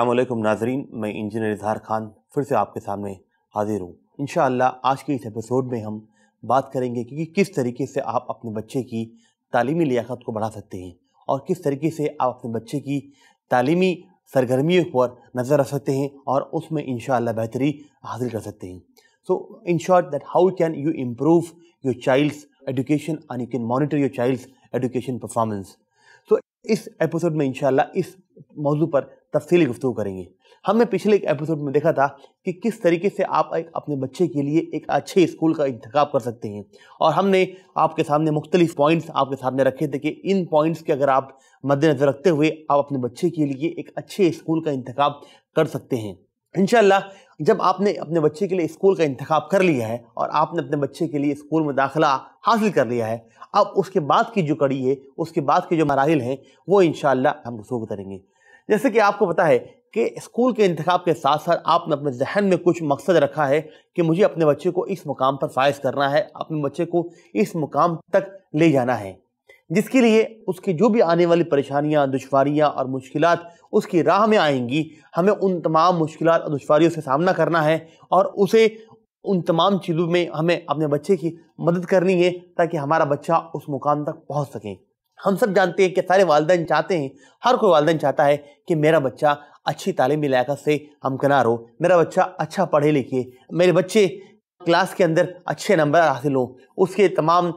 असलम नाजरीन मैं इंजीनियर इजहार खान फिर से आपके सामने हाजिर हूँ इन आज के इस एपिसोड में हम बात करेंगे कि किस तरीके से आप अपने बच्चे की तालीमी लियाकत को बढ़ा सकते हैं और किस तरीके से आप अपने बच्चे की तालीमी सरगर्मियों पर नज़र रख सकते हैं और उसमें इन बेहतरी हासिल कर सकते हैं so in short that how can you improve your child's education and you can monitor your child's education performance इस एपिसोड में इंशाल्लाह इस मौजू पर तफसीली गुफ्तु करेंगे हमने पिछले एक एपिसोड में देखा था कि किस तरीके से आप एक अपने बच्चे के लिए एक अच्छे स्कूल का इंतखा कर सकते हैं और हमने आपके सामने मुख्तलिफ पॉइंट्स आपके सामने रखे थे कि इन पॉइंट्स के अगर आप मद्देनज़र रखते हुए आप अपने बच्चे के लिए एक अच्छे स्कूल का इंतखा कर सकते हैं इनशाला जब आपने अपने बच्चे के लिए स्कूल का इंतखब कर लिया है और आपने अपने बच्चे के लिए स्कूल में दाखिला हासिल कर लिया है अब उसके बाद की जो कड़ी है उसके बाद के जो मराहल हैं वो इन हम रसूख करेंगे जैसे कि आपको पता है कि स्कूल के इंतखब के साथ साथ आपने अपने जहन में कुछ मकसद रखा है कि मुझे अपने बच्चे को इस मुकाम पर फायज करना है अपने बच्चे को इस मुकाम तक ले जाना है जिसके लिए उसकी जो भी आने वाली परेशानियाँ दुशारियाँ और मुश्किल उसकी राह में आएंगी हमें उन तमाम मुश्किल और दुशारियों से सामना करना है और उसे उन तमाम चीज़ों में हमें अपने बच्चे की मदद करनी है ताकि हमारा बच्चा उस मुकाम तक पहुंच सके हम सब जानते हैं कि सारे वालदेन चाहते हैं हर कोई वालदेन चाहता है कि मेरा बच्चा अच्छी तालीमी लियाकत से हमकनार हो मेरा बच्चा अच्छा पढ़े लिखे मेरे बच्चे क्लास के अंदर अच्छे नंबर हासिल हों उसके तमाम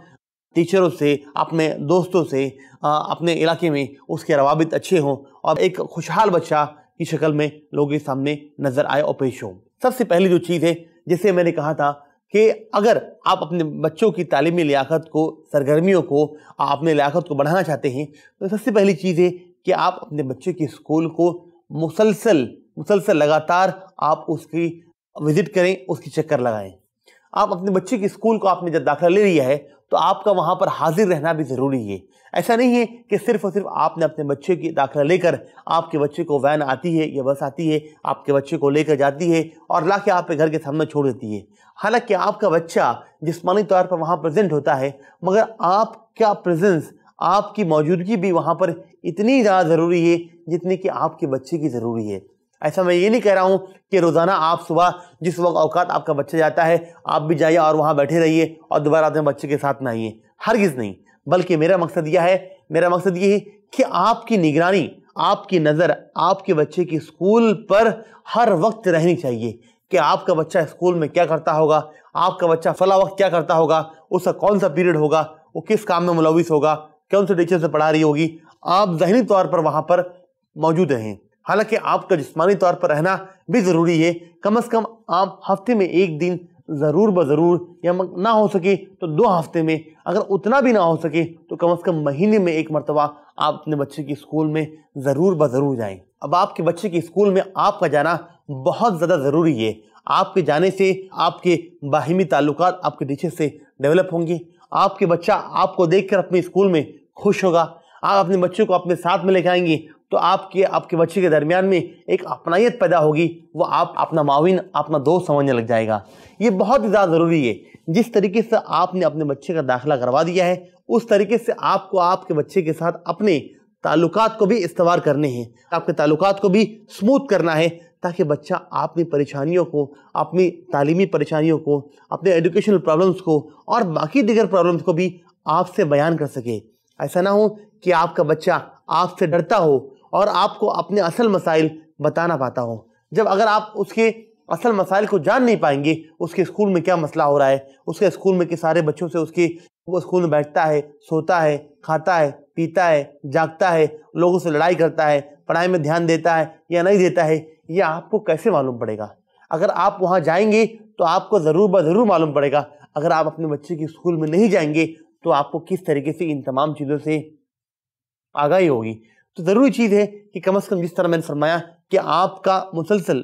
टीचरों से अपने दोस्तों से अपने इलाके में उसके रवाबित अच्छे हों और एक खुशहाल बच्चा की शक्ल में लोगों के सामने नज़र आए और पेश हो सबसे पहली जो चीज़ है जैसे मैंने कहा था कि अगर आप अपने बच्चों की तालीमी लियाकत को सरगर्मियों को अपने लियाकत को बढ़ाना चाहते हैं तो सबसे पहली चीज़ है कि आप अपने बच्चे के स्कूल को मुसलसल मुसलसल लगातार आप उसकी विज़िट करें उसकी चक्कर लगाएं आप अपने बच्चे के स्कूल को आपने जब दाखिला ले लिया है तो आपका वहाँ पर हाजिर रहना भी ज़रूरी है ऐसा नहीं है कि सिर्फ और सिर्फ आपने अपने बच्चे की दाखिला लेकर आपके बच्चे को वैन आती है या बस आती है आपके बच्चे को लेकर जाती है और ला के आपके घर के सामने छोड़ देती है हालांकि आपका बच्चा जिसमानी तौर पर वहाँ प्रेजेंट होता है मगर आपका प्रेजेंस आपकी मौजूदगी भी वहाँ पर इतनी ज़्यादा ज़रूरी है जितनी कि आपके बच्चे की ज़रूरी है ऐसा मैं ये नहीं कह रहा हूँ कि रोज़ाना आप सुबह जिस वक्त अवकात आपका बच्चा जाता है आप भी जाइए और वहाँ बैठे रहिए और दोबारा अपने बच्चे के साथ नहाइए आइए हरगिज़ नहीं बल्कि मेरा मकसद यह है मेरा मकसद ये है कि आपकी निगरानी आपकी नज़र आपके बच्चे की स्कूल पर हर वक्त रहनी चाहिए कि आपका बच्चा स्कूल में क्या करता होगा आपका बच्चा फला वक्त क्या करता होगा उसका कौन सा पीरियड होगा वो किस काम में मुलविस होगा कौन से टीचर से पढ़ा रही होगी आप जहनी तौर पर वहाँ पर मौजूद रहें हालांकि आपका तो जिस्मानी तौर पर रहना भी ज़रूरी है कम अज़ कम आप हफ्ते में एक दिन ज़रूर ब ज़रूर या ना हो सके तो दो हफ्ते में अगर उतना भी ना हो सके तो कम अज़ कम महीने में एक मरतबा आप अपने बच्चे की स्कूल में ज़रूर ब ज़रूर जाएँ अब आपके बच्चे की स्कूल में आपका जाना बहुत ज़्यादा ज़रूरी है आपके जाने से आपके बाहिमी ताल्लुक आपके टीचर से डेवलप होंगे आपके बच्चा आपको देखकर अपने स्कूल में खुश होगा आप अपने बच्चों को अपने साथ में लेके आएंगे तो आपके आपके बच्चे के दरमियान में एक अपनाइत पैदा होगी वो आप अपना माविन अपना दोस्त समझने लग जाएगा ये बहुत ही ज़्यादा ज़रूरी है जिस तरीके से आपने अपने बच्चे का दाखिला करवा दिया है उस तरीके से आपको आपके बच्चे के साथ अपने ताल्लुक को भी इस्तेवाल करने हैं आपके ताल्लुक को भी स्मूथ करना है ताकि बच्चा अपनी परेशानियों को अपनी तालीमी परेशानियों को अपने एजुकेशनल प्रॉब्लम्स को और बाकी दिगर प्रॉब्लम्स को भी आपसे बयान कर सके ऐसा ना हो कि आपका बच्चा आपसे डरता हो और आपको अपने असल मसाइल बता ना पाता हो जब अगर आप उसके असल मसाइल को जान नहीं पाएंगे उसके स्कूल में क्या मसला हो रहा है उसके स्कूल में के सारे बच्चों से उसकी वो स्कूल में बैठता है सोता है खाता है पीता है जागता है लोगों से लड़ाई करता है पढ़ाई में ध्यान देता है या नहीं देता है ये आपको कैसे मालूम पड़ेगा अगर आप वहाँ जाएंगे तो आपको ज़रूर ब ज़रूर मालूम पड़ेगा अगर आप अपने बच्चे के स्कूल में नहीं जाएंगे तो आपको किस तरीके से इन तमाम चीज़ों से आगाही होगी तो ज़रूरी चीज़ है कि कम अज़ कम जिस तरह मैंने फरमाया कि आपका मुसलसल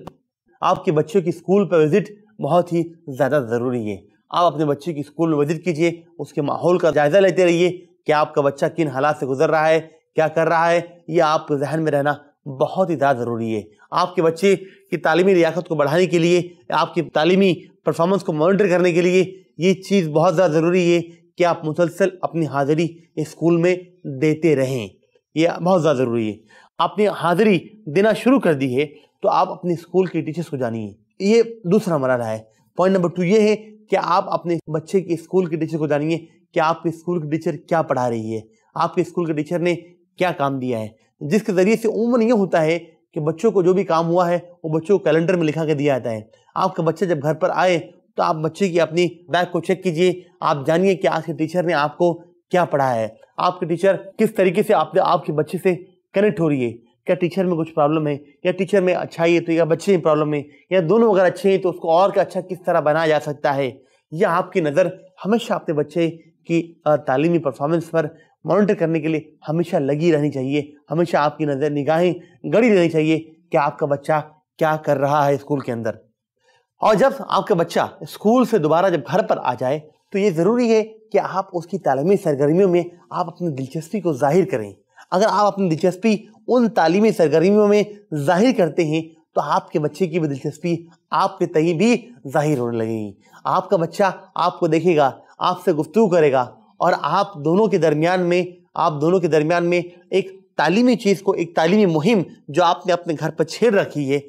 आपके बच्चों की स्कूल पर विज़िट बहुत ही ज़्यादा ज़रूरी है आप अपने बच्चे की स्कूल में विज़िट कीजिए उसके माहौल का जायज़ा लेते रहिए कि आपका बच्चा किन हालात से गुजर रहा है क्या कर रहा है ये आपके जहन में रहना बहुत ही ज़्यादा ज़रूरी है आपके बच्चे की तालीमी लियाकत को बढ़ाने के लिए आपकी तालीमी परफॉर्मेंस को मॉनिटर करने के लिए ये चीज़ बहुत ज़्यादा ज़रूरी है कि आप मुसलसल अपनी हाज़िरी स्कूल में देते रहें ये बहुत ज़्यादा ज़रूरी है आपने हाज़िरी देना शुरू कर दी है तो आप अपने स्कूल के टीचर्स को जानिए ये दूसरा रहा है पॉइंट नंबर टू ये है कि आप अपने बच्चे के स्कूल के टीचर को जानिए कि आपके स्कूल की टीचर क्या पढ़ा रही है आपके स्कूल के टीचर ने क्या काम दिया है जिसके ज़रिए से उमन ये होता है कि बच्चों को जो भी काम हुआ है वो बच्चों को कैलेंडर में लिखा के दिया जाता है आपका बच्चा जब घर पर आए तो आप बच्चे की अपनी बैग को चेक कीजिए आप जानिए कि आज के टीचर ने आपको क्या पढ़ाया है आपके टीचर किस तरीके से आपने आपके बच्चे से कनेक्ट हो रही है क्या टीचर में कुछ प्रॉब्लम है या टीचर में अच्छाई है तो या बच्चे में प्रॉब्लम है या दोनों अगर अच्छे हैं तो उसको और का अच्छा किस तरह बनाया जा सकता है यह आपकी नज़र हमेशा अपने बच्चे की तालीमी परफॉर्मेंस पर मॉनिटर करने के लिए हमेशा लगी रहनी चाहिए हमेशा आपकी नज़र निगाहें गड़ी रहनी चाहिए कि आपका बच्चा क्या कर रहा है स्कूल के अंदर और जब आपका बच्चा स्कूल से दोबारा जब घर पर आ जाए तो ये ज़रूरी है कि आप उसकी तालीमी सरगर्मियों में आप अपनी दिलचस्पी को जाहिर करें अगर आप अपनी दिलचस्पी उन तालीमी सरगर्मियों में जाहिर करते हैं तो आपके बच्चे की भी दिलचस्पी आपके तई भी जाहिर होने लगेगी आपका बच्चा आपको देखेगा आपसे गुफ्तु करेगा और आप दोनों के दरमियान में आप दोनों के दरमियान में एक तालीमी चीज़ को एक तालीमी मुहिम जो आपने अपने घर पर छेड़ रखी है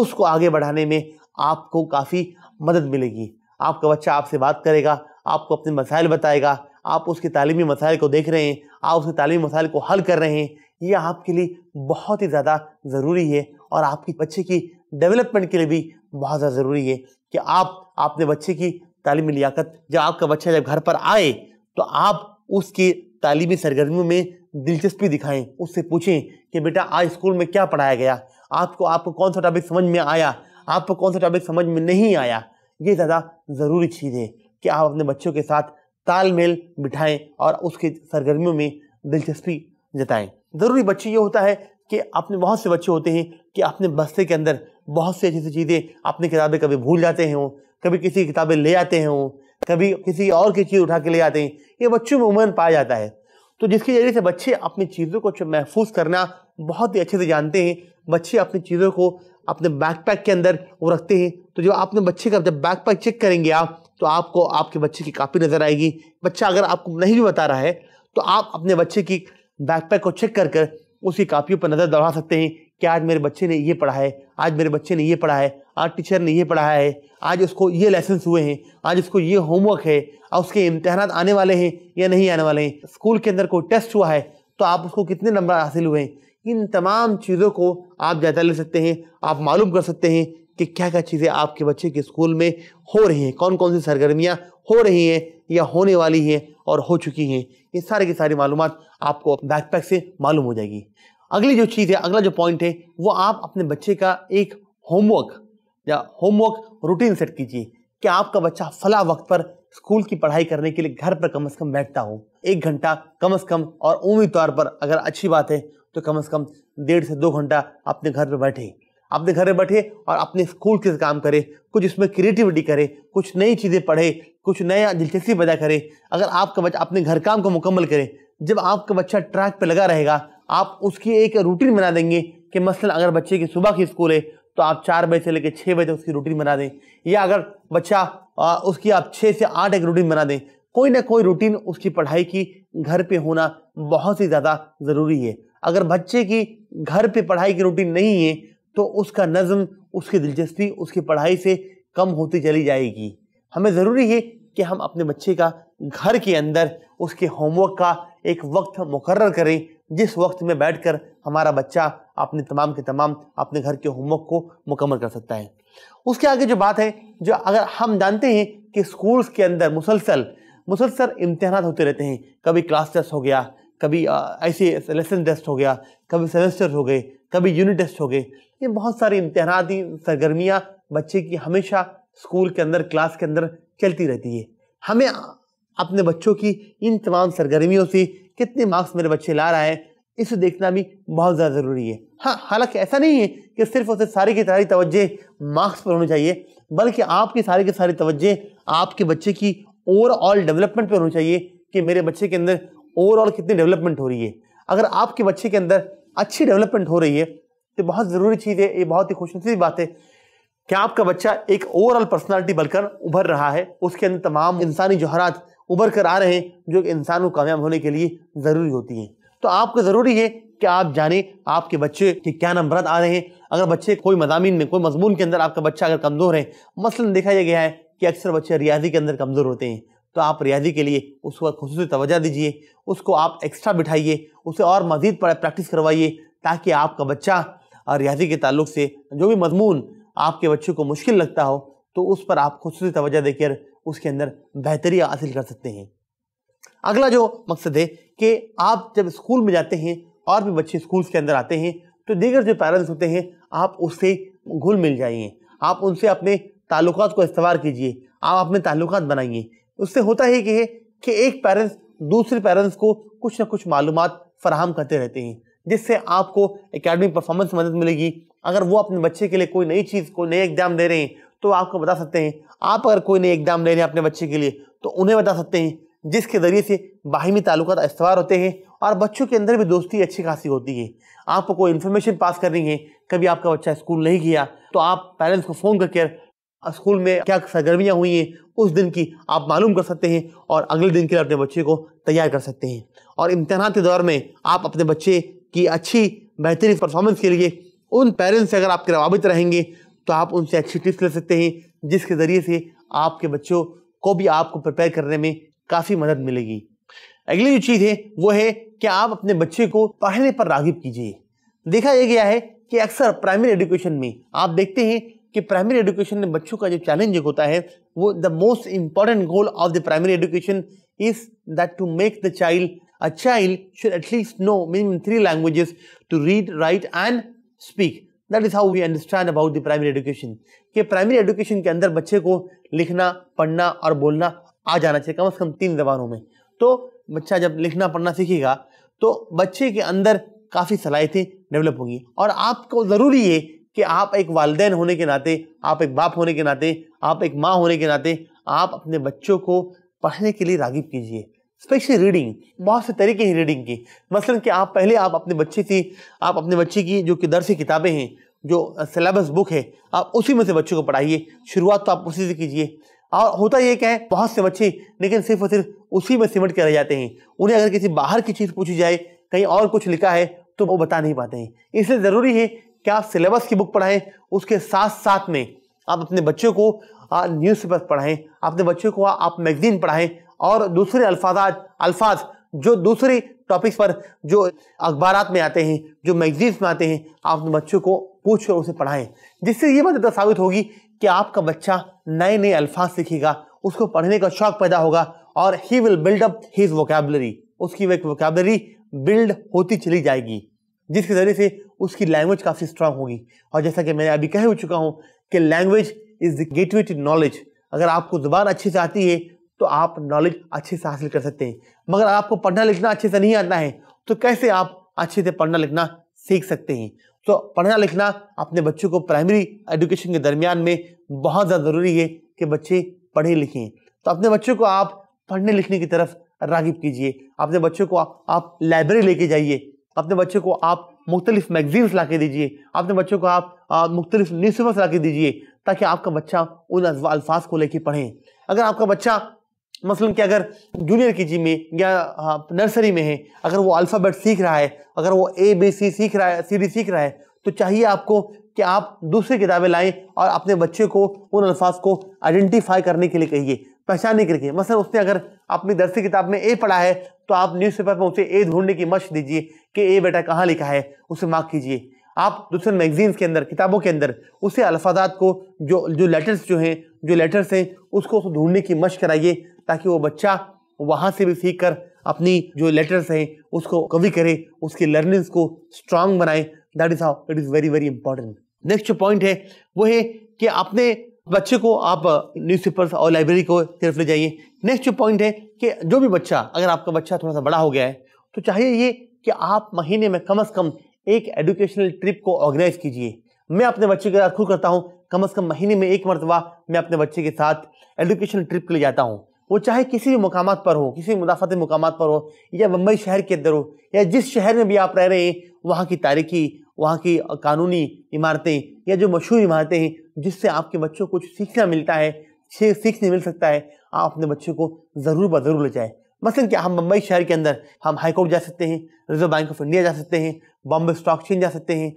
उसको आगे बढ़ाने में आपको काफ़ी मदद मिलेगी आपका बच्चा आपसे बात करेगा आपको अपने मसाइल बताएगा आप उसके तालीमी मसाइल को देख रहे हैं आप उसके तालीमी मसाइल को हल कर रहे हैं ये आपके लिए बहुत ही ज़्यादा ज़रूरी है और आपके बच्चे की डेवलपमेंट के लिए भी बहुत ज़्यादा ज़रूरी है कि आप अपने बच्चे की तालीमी लियाकत जब आपका बच्चा जब घर पर आए तो आप उसकी तालीमी सरगर्मियों में दिलचस्पी दिखाएं उससे पूछें कि बेटा आज स्कूल में क्या पढ़ाया गया आपको आपको कौन सा टॉपिक समझ में आया आपको कौन सा टॉपिक समझ में नहीं आया ये ज़्यादा ज़रूरी चीज़ है कि आप अपने बच्चों के साथ तालमेल बिठाएं और उसके सरगर्मियों में दिलचस्पी जताएं ज़रूरी बच्चे ये होता है कि अपने बहुत से बच्चे होते हैं कि अपने बस्ते के अंदर बहुत सी अच्छी सी चीज़ें अपनी किताबें कभी भूल जाते हों कभी किसी की किताबें ले आते हों कभी किसी और की चीज़ उठा के ले आते हैं ये बच्चों में उमन पाया जाता है तो जिसके जरिए से बच्चे अपनी चीज़ों को महफूज करना बहुत ही अच्छे से जानते हैं बच्चे अपनी चीज़ों को अपने बैकपैक के अंदर वो रखते हैं तो जब अपने बच्चे का जब बैकपैक चेक करेंगे आप तो आपको आपके बच्चे की कापी नज़र आएगी बच्चा अगर आपको नहीं भी बता रहा है तो आप अपने बच्चे की बैकपैक को चेक कर कर उसकी कापियों पर नज़र दौड़ा सकते हैं कि आज मेरे बच्चे ने ये पढ़ा है आज मेरे बच्चे ने ये पढ़ा है आज टीचर ने ये पढ़ाया है आज उसको ये लेसन्स हुए हैं आज उसको ये होमवर्क है और उसके इम्तहान आने वाले हैं या नहीं आने वाले हैं स्कूल के अंदर कोई टेस्ट हुआ है तो आप उसको कितने नंबर हासिल हुए हैं इन तमाम चीज़ों को आप जायजा ले सकते हैं आप मालूम कर सकते हैं कि क्या क्या चीज़ें आपके बच्चे के स्कूल में हो रही हैं कौन कौन सी सरगर्मियाँ हो रही हैं या होने वाली हैं और हो चुकी हैं ये सारे की सारी मालूम आपको बैकपैक से मालूम हो जाएगी अगली जो चीज़ है अगला जो पॉइंट है वो आप अपने बच्चे का एक होमवर्क या होमवर्क रूटीन सेट कीजिए कि आपका बच्चा फला वक्त पर स्कूल की पढ़ाई करने के लिए घर पर कम से कम बैठता हो एक घंटा कम से कम और उम्मीद तौर पर अगर अच्छी बात है तो कम से कम डेढ़ से दो घंटा अपने घर पर बैठे अपने घर में बैठे और अपने स्कूल के काम करें कुछ इसमें क्रिएटिविटी करें कुछ नई चीज़ें पढ़े कुछ नया दिलचस्पी पैदा करें अगर आपका बच्चा अपने घर काम को मुकम्मल करे जब आपका बच्चा ट्रैक पर लगा रहेगा आप उसकी एक रूटीन बना देंगे कि मसलन अगर बच्चे की सुबह की स्कूल है तो आप चार बजे से लेकर छः बजे तक उसकी रूटीन बना दें या अगर बच्चा आ, उसकी आप छः से आठ एक रूटीन बना दें कोई ना कोई रूटीन उसकी पढ़ाई की घर पे होना बहुत ही ज़्यादा ज़रूरी है अगर बच्चे की घर पे पढ़ाई की रूटीन नहीं है तो उसका नज़म उसकी दिलचस्पी उसकी पढ़ाई से कम होती चली जाएगी हमें ज़रूरी है कि हम अपने बच्चे का घर के अंदर उसके होमवर्क का एक वक्त मुकर करें जिस वक्त में बैठकर हमारा बच्चा अपने तमाम के तमाम अपने घर के होमवर्क को मुकम्मल कर सकता है उसके आगे जो बात है जो अगर हम जानते हैं कि स्कूल्स के अंदर मुसलसल मुसलसल इम्तहान होते रहते हैं कभी क्लास टेस्ट हो गया कभी ऐसे लेसन टेस्ट हो गया कभी सेमेस्टर हो गए कभी यूनिट टेस्ट हो गए ये बहुत सारी इम्तहानी सरगर्मियाँ बच्चे की हमेशा स्कूल के अंदर क्लास के अंदर चलती रहती है हमें अपने बच्चों की इन तमाम सरगर्मियों से कितने मार्क्स मेरे बच्चे ला रहे हैं इसे देखना भी बहुत ज़्यादा ज़रूरी है हाँ हालांकि ऐसा नहीं है कि सिर्फ उसे सारी की सारी तवज्जे मार्क्स पर होनी चाहिए बल्कि आपकी सारी की सारी तवज्जे आपके बच्चे की ओवरऑल डेवलपमेंट पर होनी चाहिए कि मेरे बच्चे के अंदर ओवरऑल कितनी डेवलपमेंट हो रही है अगर आपके बच्चे के अंदर अच्छी डेवलपमेंट हो रही है तो बहुत ज़रूरी चीज़ है ये बहुत ही खुशनसीब बात है कि आपका बच्चा एक ओवरऑल पर्सनालिटी बनकर उभर रहा है उसके अंदर तमाम इंसानी जोहरात उभर कर आ रहे हैं जो इंसान को कामयाब होने के लिए ज़रूरी होती हैं तो आपको ज़रूरी है कि आप जाने आपके बच्चे के क्या नंबरत आ रहे हैं अगर बच्चे कोई मजामी में कोई मजमून के अंदर आपका बच्चा अगर कमज़ोर है मसलन देखा यह गया है कि अक्सर बच्चे रियाजी के अंदर कमज़ोर होते हैं तो आप रियाजी के लिए उस पर खसूस तोजह दीजिए उसको आप एक्स्ट्रा बिठाइए उसे और मज़ीद प्रैक्टिस करवाइए ताकि आपका बच्चा और रियाजी के ताल्लुक से जो भी मजमून आपके बच्चे को मुश्किल लगता हो तो उस पर आप से तोजह देकर उसके अंदर बेहतरी हासिल कर सकते हैं अगला जो मकसद है कि आप जब स्कूल में जाते हैं और भी बच्चे स्कूल के अंदर आते हैं तो दीगर जो पेरेंट्स होते हैं आप उससे घुल मिल जाइए आप उनसे अपने ताल्लुक को इस्तेवाल कीजिए आप अपने ताल्लुक बनाइए उससे होता ही कि कि एक पेरेंट्स दूसरे पेरेंट्स को कुछ ना कुछ मालूम फराहम करते रहते हैं जिससे आपको एकेडमिक परफॉर्मेंस मदद मिलेगी अगर वो अपने बच्चे के लिए कोई नई चीज़ कोई नए एग्जाम दे रहे हैं तो आपको बता सकते हैं आप अगर कोई नए एग्जाम दे रहे हैं अपने बच्चे के लिए तो उन्हें बता सकते हैं जिसके ज़रिए से बाहिमी ताल्लुक इसवार होते हैं और बच्चों के अंदर भी दोस्ती अच्छी खासी होती है आपको कोई इन्फॉर्मेशन पास करनी है कभी आपका बच्चा स्कूल नहीं गया तो आप पेरेंट्स को फ़ोन करके स्कूल में क्या सरगर्मियाँ हुई हैं उस दिन की आप मालूम कर सकते हैं और अगले दिन के लिए अपने बच्चे को तैयार कर सकते हैं और इम्तहान के दौर में आप अपने बच्चे की अच्छी बेहतरीन परफॉर्मेंस के लिए उन पेरेंट्स से अगर आपके रवाबित रहेंगे तो आप उनसे अच्छी टिप्स ले सकते हैं जिसके ज़रिए से आपके बच्चों को भी आपको प्रिपेयर करने में काफ़ी मदद मिलेगी अगली जो चीज़ है वो है कि आप अपने बच्चे को पढ़ने पर रागिब कीजिए देखा यह गया है कि अक्सर प्राइमरी एजुकेशन में आप देखते हैं कि प्राइमरी एजुकेशन में बच्चों का जो चैलेंज होता है वो the most important goal of the primary education is that to make the child A child should at least know minimum three languages to read, write and speak. That is how we understand about the primary education कि primary education के अंदर बच्चे को लिखना पढ़ना और बोलना आ जाना चाहिए कम से कम तीन जबानों में तो बच्चा जब लिखना पढ़ना सीखेगा तो बच्चे के अंदर काफ़ी सलाहियतें डेवलप होंगी और आपको ज़रूरी है कि आप एक वालदेन होने के नाते आप एक बाप होने के नाते आप एक माँ होने के नाते आप अपने बच्चों को पढ़ने के लिए रागिब कीजिए स्पेशली रीडिंग बहुत से तरीके हैं रीडिंग की मसलन कि आप पहले आप अपने बच्चे की आप अपने बच्चे की जो कि दरसी किताबें हैं जो सिलेबस बुक है आप उसी में से बच्चों को पढ़ाइए शुरुआत तो आप उसी से कीजिए और होता ये क्या है बहुत से बच्चे लेकिन सिर्फ और सिर्फ उसी में सिमट के रह जाते हैं उन्हें अगर किसी बाहर की चीज़ पूछी जाए कहीं और कुछ लिखा है तो वो बता नहीं पाते हैं इसलिए ज़रूरी है कि आप सिलेबस की बुक पढ़ाएं उसके साथ साथ में आप अपने बच्चों को न्यूज़पेपर पढ़ाएं अपने बच्चों को आप मैगजीन पढ़ाएं और दूसरे अल्फाजा अल्फाज जो दूसरे टॉपिक्स पर जो अखबार में आते हैं जो मैगजीन्स में आते हैं आप बच्चों को पूछ कर उसे पढ़ाएं जिससे ये मदद साबित होगी कि आपका बच्चा नए नए अल्फाज सीखेगा उसको पढ़ने का शौक पैदा होगा और he will build up his vocabulary उसकी एक वोकेबलरी बिल्ड होती चली जाएगी जिसके ज़रिए से उसकी लैंग्वेज काफ़ी स्ट्रांग होगी और जैसा कि मैं अभी कह चुका हूँ कि language is the gateway to knowledge अगर आपको ज़ुबान अच्छे से आती है तो आप नॉलेज अच्छे से हासिल कर सकते हैं मगर आपको पढ़ना लिखना अच्छे से नहीं आता है तो कैसे आप अच्छे से पढ़ना लिखना सीख सकते हैं तो पढ़ना लिखना अपने बच्चों को प्राइमरी एजुकेशन के दरमियान में बहुत ज़्यादा ज़रूरी है कि बच्चे पढ़े लिखें तो अपने बच्चों को आप पढ़ने लिखने की तरफ रागिब कीजिए अपने बच्चों को आप लाइब्रेरी लेके जाइए अपने बच्चों को आप मुख्तलिफ मैगजीन्स ला के दीजिए अपने बच्चों को आप मुख्तलिफ न्यूज़पेपर्स ला के दीजिए ताकि आपका बच्चा उन अल्फाज को लेके पढ़ें अगर आपका बच्चा मसलन कि अगर जूनियर के जी में या नर्सरी हाँ, में है अगर वो अल्फ़ाबेट सीख रहा है अगर वो ए बी सी सीख रहा है सी डी सीख रहा है तो चाहिए आपको कि आप दूसरी किताबें लाएं और अपने बच्चे को उन अल्फाज को आइडेंटिफाई करने के लिए कहिए पहचानने के लिए मसलन उसने अगर अपनी दरसी किताब में ए पढ़ा है तो आप न्यूज़पेपर में उसे ए ढूंढने की मश दीजिए कि ए बेटा कहाँ लिखा है उसे मार्क कीजिए आप दूसरे मैगजीन्स के अंदर किताबों के अंदर उसे अल्फाजात को जो जो लेटर्स जो हैं जो लेटर्स हैं उसको ढूंढने की मश कराइए ताकि वो बच्चा वहाँ से भी सीख कर अपनी जो लेटर्स हैं उसको कवि करे उसकी लर्निंग्स को स्ट्रांग बनाए that is how it is very very important next जो पॉइंट है वो है कि अपने बच्चे को आप न्यूज़पेपर्स और लाइब्रेरी को तरफ ले जाइए नेक्स्ट जो पॉइंट है कि जो भी बच्चा अगर आपका बच्चा थोड़ा सा बड़ा हो गया है तो चाहिए ये कि आप महीने में कम अज़ कम एक एजुकेशनल ट्रिप को ऑर्गेनाइज कीजिए मैं अपने बच्चे के साथ खुद करता हूँ कम अज़ कम महीने में एक मरतबा मैं अपने बच्चे के साथ एजुकेशनल ट्रिप के लिए जाता हूँ वो चाहे किसी भी मकाम पर हो किसी भी मुदाफ़त मकाम पर हो या बम्बई शहर के अंदर हो या जिस शहर में भी आप रह रहे हैं वहाँ की तारीखी वहाँ की कानूनी इमारतें या जो मशहूर इमारतें हैं जिससे आपके बच्चों को कुछ सीखना मिलता है सीखने मिल सकता है आप अपने बच्चों को ज़रूर ब ज़रूर ले जाएँ मसलन क्या हम मुंबई शहर के अंदर हम हाईकोर्ट जा सकते हैं रिजर्व बैंक ऑफ इंडिया जा सकते हैं बॉम्बे स्टॉक एक्सचेंज जा सकते हैं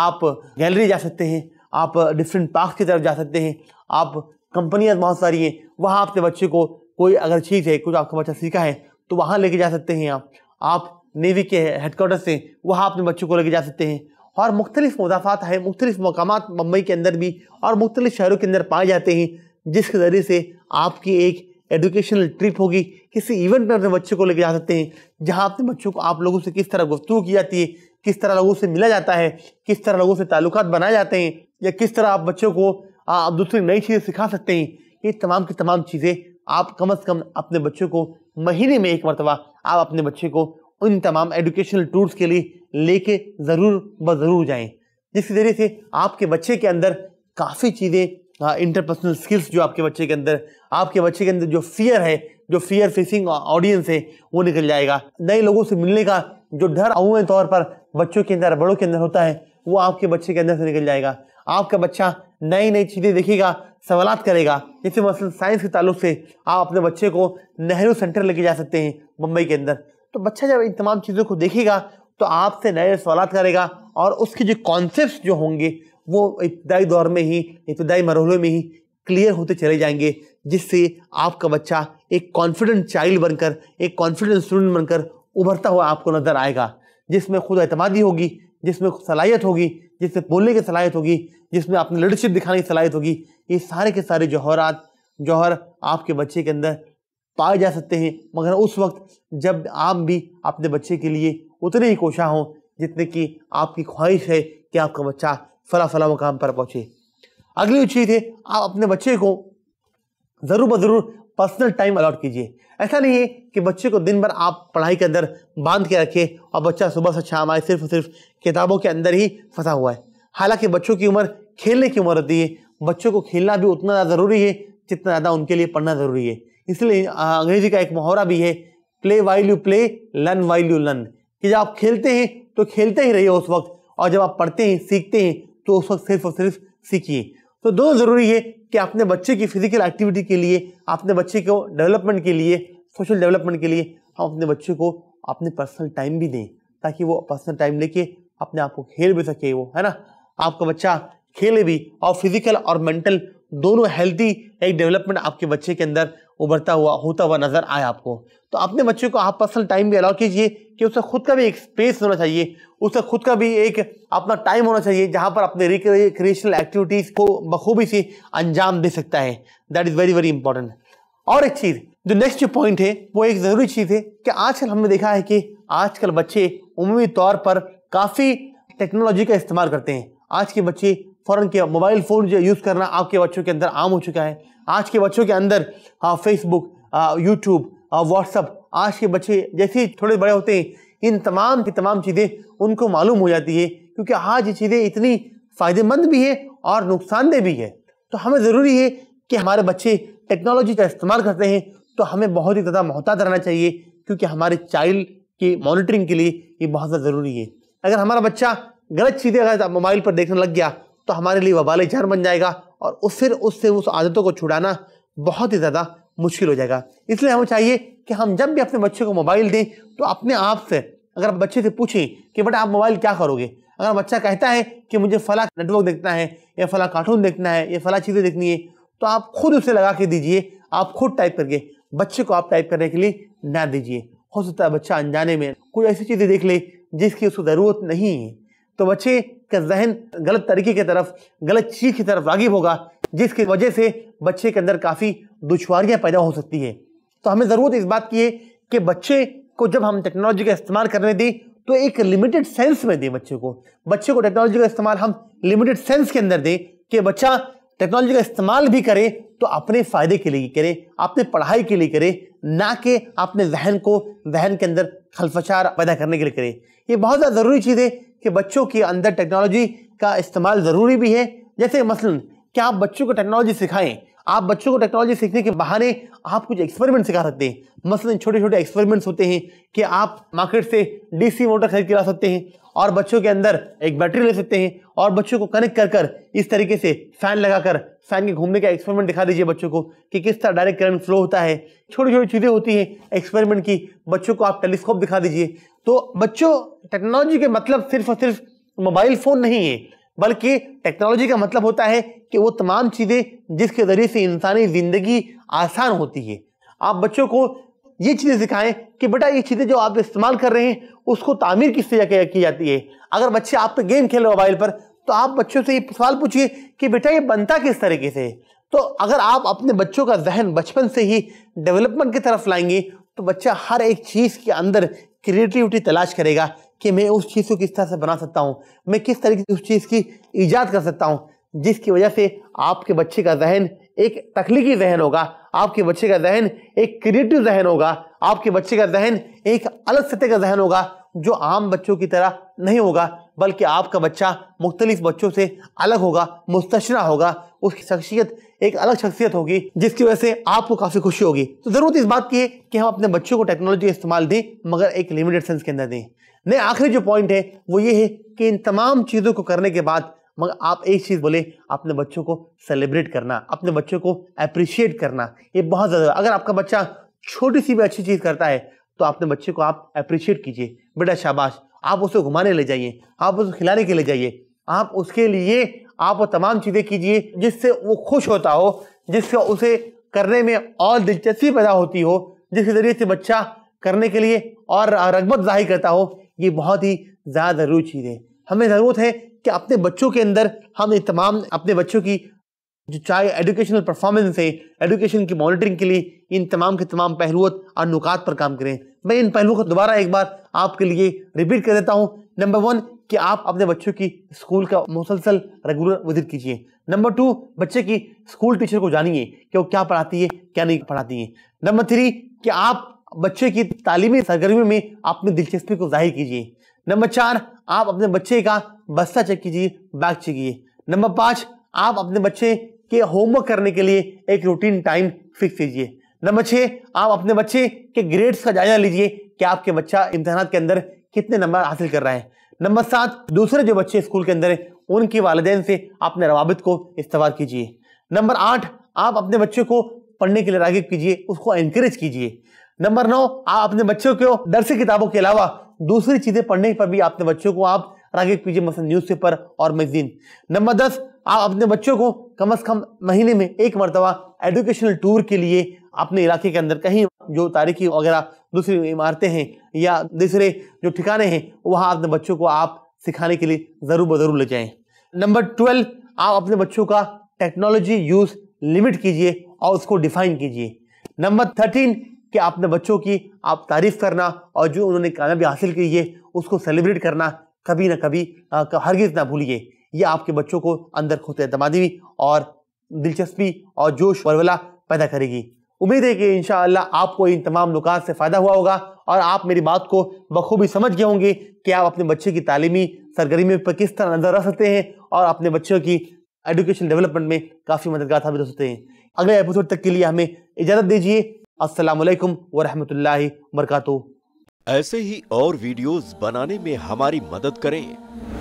आप गैलरी जा सकते हैं आप डिफरेंट पार्क की तरफ जा सकते हैं आप कंपनियाँ बहुत सारी हैं वहाँ अपने बच्चे को कोई अगर चीज़ है कुछ आपका बच्चा सीखा है तो वहाँ लेके जा सकते हैं आप नेवी के हेडकोर्टर से वहाँ अपने बच्चों को लेके जा सकते हैं और मुख्तलिफ मुदाफ़ात है मुख्तलिफ मकाम मुंबई के अंदर भी और मुख्तलिफ शहरों के अंदर पाए जाते हैं जिसके ज़रिए से आपकी एक एजुकेशनल ट्रिप होगी किसी इवेंट में अपने बच्चों को लेके जा सकते हैं जहाँ अपने बच्चों को आप लोगों से किस तरह गुफ्तु की जाती है किस तरह लोगों से मिला जाता है किस तरह लोगों से ताल्लुक बनाए जाते हैं या किस तरह आप बच्चों को आप दूसरी नई चीज़ें सिखा सकते हैं ये तमाम की तमाम चीज़ें आप कम अज़ कम अपने बच्चों को महीने में एक मरतबा आप अपने बच्चे को उन तमाम एडुकेशनल टूर्स के लिए लेके ज़रूर ब ज़रूर जाएँ जिसके ज़रिए से आपके बच्चे के अंदर काफ़ी चीज़ें इंटरपर्सनल स्किल्स जो आपके बच्चे के अंदर आपके बच्चे के अंदर जो फियर है जो फियर फेसिंग ऑडियंस है वो निकल जाएगा नए लोगों से मिलने का जो डर अमूमन तौर पर बच्चों के अंदर बड़ों के अंदर होता है वो आपके बच्चे के अंदर से निकल जाएगा आपका बच्चा नई नई चीज़ें देखेगा सवाल करेगा जैसे मसल साइंस के ताल्लुक से आप अपने बच्चे को नेहरू सेंटर लेके जा सकते हैं मुंबई के अंदर तो बच्चा जब इन तमाम चीज़ों को देखेगा तो आपसे नए सवाल करेगा और उसके जो कॉन्सेप्ट जो होंगे वो इब्तदाई दौर में ही इब्तदाई मरहलों में ही क्लियर होते चले जाएंगे जिससे आपका बच्चा एक कॉन्फिडेंट चाइल्ड बनकर एक कॉन्फिडेंट स्टूडेंट बनकर उभरता हुआ आपको नज़र आएगा जिसमें खुद अतमादी होगी जिसमें सलाहियत होगी जिसमें बोलने की सलाहियत होगी जिसमें अपनी लीडरशिप दिखाने की सलाहियत होगी ये सारे के सारे जौहरात जौहर आपके बच्चे के अंदर पाए जा सकते हैं मगर उस वक्त जब आप भी अपने बच्चे के लिए उतने ही कोशा हों जितने की आपकी ख्वाहिश है कि आपका बच्चा फला फला मुकाम पर पहुँचे अगली चीज़ है आप अपने बच्चे को ज़रूर ब ज़रूर पर्सनल टाइम अलाट कीजिए ऐसा नहीं है कि बच्चे को दिन भर आप पढ़ाई के अंदर बांध के रखें और बच्चा सुबह से शाम आए सिर्फ सिर्फ किताबों के अंदर ही फंसा हुआ है हालांकि बच्चों की उम्र खेलने की उम्र होती है बच्चों को खेलना भी उतना ज़्यादा ज़रूरी है जितना ज़्यादा उनके लिए पढ़ना ज़रूरी है इसलिए अंग्रेजी का एक मुहावरा भी है play while you play learn while you learn कि जब आप खेलते हैं तो खेलते ही रहिए उस वक्त और जब आप पढ़ते हैं सीखते हैं तो उस वक्त सिर्फ और सिर्फ सीखिए तो दोनों ज़रूरी है कि आपने बच्चे की फिजिकल एक्टिविटी के लिए आपने बच्चे को डेवलपमेंट के लिए सोशल डेवलपमेंट के लिए हम अपने बच्चे को अपने पर्सनल टाइम भी दें ताकि वो पर्सनल टाइम लेके अपने आप को खेल भी सके वो है ना आपका बच्चा खेले भी और फिजिकल और मेंटल दोनों हेल्थी एक डेवलपमेंट आपके बच्चे के अंदर उभरता हुआ होता हुआ नज़र आए आपको तो अपने बच्चे को आप पर्सनल टाइम भी अलाउ कीजिए कि उसका खुद का भी एक स्पेस होना चाहिए उसे खुद का भी एक अपना टाइम होना चाहिए जहाँ पर अपने रिक्रिएशनल एक्टिविटीज़ को बखूबी से अंजाम दे सकता है that is very very important और एक चीज़ जो नेक्स्ट पॉइंट है वो एक ज़रूरी चीज़ है कि आजकल हमने देखा है कि आजकल बच्चे उमूमी तौर पर काफ़ी टेक्नोलॉजी का इस्तेमाल करते हैं आज के बच्चे फ़ौरन के मोबाइल फ़ोन जो यूज़ करना आपके बच्चों के अंदर आम हो चुका है आज के बच्चों के अंदर फेसबुक यूट्यूब व्हाट्सअप आज के बच्चे जैसे ही थोड़े बड़े होते हैं इन तमाम की तमाम चीज़ें उनको मालूम हो जाती है क्योंकि आज ये चीज़ें इतनी फ़ायदेमंद भी हैं और नुकसानदेह भी है तो हमें ज़रूरी है कि हमारे बच्चे टेक्नोलॉजी का इस्तेमाल करते हैं तो हमें बहुत ही ज़्यादा मोहतात रहना चाहिए क्योंकि हमारे चाइल्ड की मॉनिटरिंग के लिए ये बहुत ज़्यादा ज़रूरी है अगर हमारा बच्चा गलत चीज़ें अगर मोबाइल पर देखने लग गया तो हमारे लिए वबाल जहर बन जाएगा और उस फिर उससे उस आदतों को छुड़ाना बहुत ही ज़्यादा मुश्किल हो जाएगा इसलिए हमें चाहिए कि हम जब भी अपने बच्चे को मोबाइल दें तो अपने आप से अगर आप बच्चे से पूछें कि बेटा आप मोबाइल क्या करोगे अगर बच्चा कहता है कि मुझे फला नेटवर्क देखना है या फला कार्टून देखना है या फला चीज़ें देखनी है तो आप खुद उसे लगा के दीजिए आप खुद टाइप करके बच्चे को आप टाइप करने के लिए ना दीजिए हो सकता है बच्चा अनजाने में कोई ऐसी चीज़ें देख ले जिसकी उसको ज़रूरत नहीं है तो बच्चे का जहन गलत तरीके की तरफ गलत चीज़ की तरफ रागिब होगा जिसकी वजह से बच्चे के अंदर काफ़ी दुशारियाँ पैदा हो सकती है तो हमें ज़रूरत इस बात की है कि बच्चे को जब हम टेक्नोलॉजी का इस्तेमाल करने दें तो एक लिमिटेड सेंस में दें बच्चे को बच्चे को टेक्नोलॉजी का इस्तेमाल हम लिमिटेड सेंस के अंदर दें कि बच्चा टेक्नोलॉजी का इस्तेमाल भी करे तो अपने फ़ायदे के लिए करे अपने पढ़ाई के लिए करे ना कि अपने जहन को जहन के अंदर खलफचार पैदा करने के लिए करे ये बहुत ज़्यादा ज़रूरी चीज़ है कि बच्चों के अंदर टेक्नोलॉजी का इस्तेमाल ज़रूरी भी है जैसे मसलन क्या आप बच्चों को टेक्नोलॉजी सिखाएं आप बच्चों को टेक्नोलॉजी सीखने के बहाने आप कुछ एक्सपेरिमेंट सिखा सकते हैं मसलन छोटे छोटे एक्सपेरिमेंट्स होते हैं कि आप मार्केट से डीसी मोटर खरीद के ला सकते हैं और बच्चों के अंदर एक बैटरी ले सकते हैं और बच्चों को कनेक्ट कर कर इस तरीके से फैन लगाकर फैन के घूमने का एक्सपेरिमेंट दिखा दीजिए बच्चों को कि किस तरह डायरेक्ट करंट फ्लो होता है छोटी छोटी चीज़ें होती हैं एक्सपेरिमेंट की बच्चों को आप टेलीस्कोप दिखा दीजिए तो बच्चों टेक्नोलॉजी के मतलब सिर्फ और सिर्फ मोबाइल फ़ोन नहीं है बल्कि टेक्नोलॉजी का मतलब होता है कि वो तमाम चीज़ें जिसके ज़रिए से इंसानी ज़िंदगी आसान होती है आप बच्चों को ये चीज़ें सिखाएं कि बेटा ये चीज़ें जो आप इस्तेमाल कर रहे हैं उसको तामीर किससे की जाती है अगर बच्चे आप तो गेम खेल रहे मोबाइल पर तो आप बच्चों से ये सवाल पूछिए कि बेटा ये बनता किस तरीके से तो अगर आप अपने बच्चों का जहन बचपन से ही डेवलपमेंट की तरफ लाएंगे तो बच्चा हर एक चीज़ के अंदर क्रिएटिविटी तलाश करेगा कि मैं उस चीज़ को किस तरह से बना सकता हूँ मैं किस तरीके से उस चीज़ की ईजाद कर सकता हूँ जिसकी वजह से आपके बच्चे का जहन एक तख्लीकी जहन होगा आपके बच्चे का जहन एक क्रिएटिव जहन होगा आपके बच्चे का जहन एक अलग सतह का जहन होगा जो आम बच्चों की तरह नहीं होगा बल्कि आपका बच्चा मुख्तलिफ बच्चों से अलग होगा मुस्तरा होगा उसकी शख्सियत एक अलग शख्सियत होगी जिसकी वजह से आपको काफ़ी खुशी होगी तो ज़रूरत इस बात की है कि हम अपने बच्चों को टेक्नोलॉजी का इस्तेमाल दें मगर एक लिमिटेड सेंस के अंदर दें नहीं आखिरी जो पॉइंट है वो ये है कि इन तमाम चीज़ों को करने के बाद मगर आप एक चीज़ बोले अपने बच्चों को सेलिब्रेट करना अपने बच्चों को अप्रिशिएट करना ये बहुत ज़्यादा अगर आपका बच्चा छोटी सी भी अच्छी चीज़ करता है तो अपने बच्चे को आप अप्रिशिएट कीजिए बेटा शाबाश आप उसे घुमाने ले जाइए आप उसे खिलाने के ले जाइए आप उसके लिए आप वो तमाम चीज़ें कीजिए जिससे वो खुश होता हो जिससे उसे करने में और दिलचस्पी पैदा होती हो जिसके ज़रिए से बच्चा करने के लिए और रगबत जाहिर करता हो ये बहुत ही ज़्यादा ज़रूरी चीज़ है हमें ज़रूरत है कि अपने बच्चों के अंदर हम ये तमाम अपने बच्चों की जो चाहे एजुकेशनल परफॉर्मेंस है एजुकेशन की मॉनिटरिंग के लिए इन तमाम के तमाम पहलुओं और नुकात पर काम करें मैं इन पहलुओं को दोबारा एक बार आपके लिए रिपीट कर देता हूँ नंबर वन कि आप अपने बच्चों की स्कूल का मुसलसल रेगुलर विजिट कीजिए नंबर टू बच्चे की स्कूल टीचर को जानिए कि वो क्या पढ़ाती है क्या नहीं पढ़ाती है नंबर थ्री कि आप बच्चे की तालीमी सरगर्मी में अपनी दिलचस्पी को जाहिर कीजिए नंबर चार आप अपने बच्चे का बस्ता चेक कीजिए बैग चेक कीजिए नंबर पाँच आप अपने बच्चे के होमवर्क करने के लिए एक रूटीन टाइम फिक्स कीजिए नंबर छः आप अपने बच्चे के ग्रेड्स का जायजा लीजिए कि आपके बच्चा इम्तहान के अंदर कितने नंबर हासिल कर रहा है नंबर सात दूसरे जो बच्चे स्कूल के अंदर हैं उनके वालदेन से अपने रवाबित को इस्तेमाल कीजिए नंबर आठ आप अपने बच्चे को पढ़ने के लिए रागिब कीजिए उसको एनकरेज कीजिए नंबर नौ आप अपने बच्चों को दरसी किताबों के अलावा दूसरी चीज़ें पढ़ने पर भी अपने बच्चों को आप रागिब कीजिए न्यूज़ न्यूज़पेपर और मैगजीन नंबर दस आप अपने बच्चों को कम अज़ कम महीने में एक मरतबा एजुकेशनल टूर के लिए अपने इलाके के अंदर कहीं जो तारीखी वगैरह दूसरी इमारतें हैं या दूसरे जो ठिकाने हैं वहाँ अपने बच्चों को आप सिखाने के लिए ज़रूर ब ज़रूर ले जाएं नंबर ट्वेल्व आप अपने बच्चों का टेक्नोलॉजी यूज़ लिमिट कीजिए और उसको डिफाइन कीजिए नंबर थर्टीन कि अपने बच्चों की आप तारीफ़ करना और जो उन्होंने कामयाबी हासिल की है उसको सेलिब्रेट करना कभी ना कभी हरगिज़ ना भूलिए ये आपके बच्चों को अंदर खुद एतमादी और दिलचस्पी और जोश वरवला पैदा करेगी उम्मीद है कि इन आपको इन तमाम नुकात से फ़ायदा हुआ होगा और आप मेरी बात को बखूबी समझ गए होंगे कि आप अपने बच्चे की तालीमी सरगर्मी पर किस तरह नज़र रख सकते हैं और अपने बच्चों की एडुकेशन डेवलपमेंट में काफ़ी मददगार साबित हो सकते हैं अगले एपिसोड तक के लिए हमें इजाज़त दीजिए असलकम वरहमल वरक ऐसे ही और वीडियोज़ बनाने में हमारी मदद करें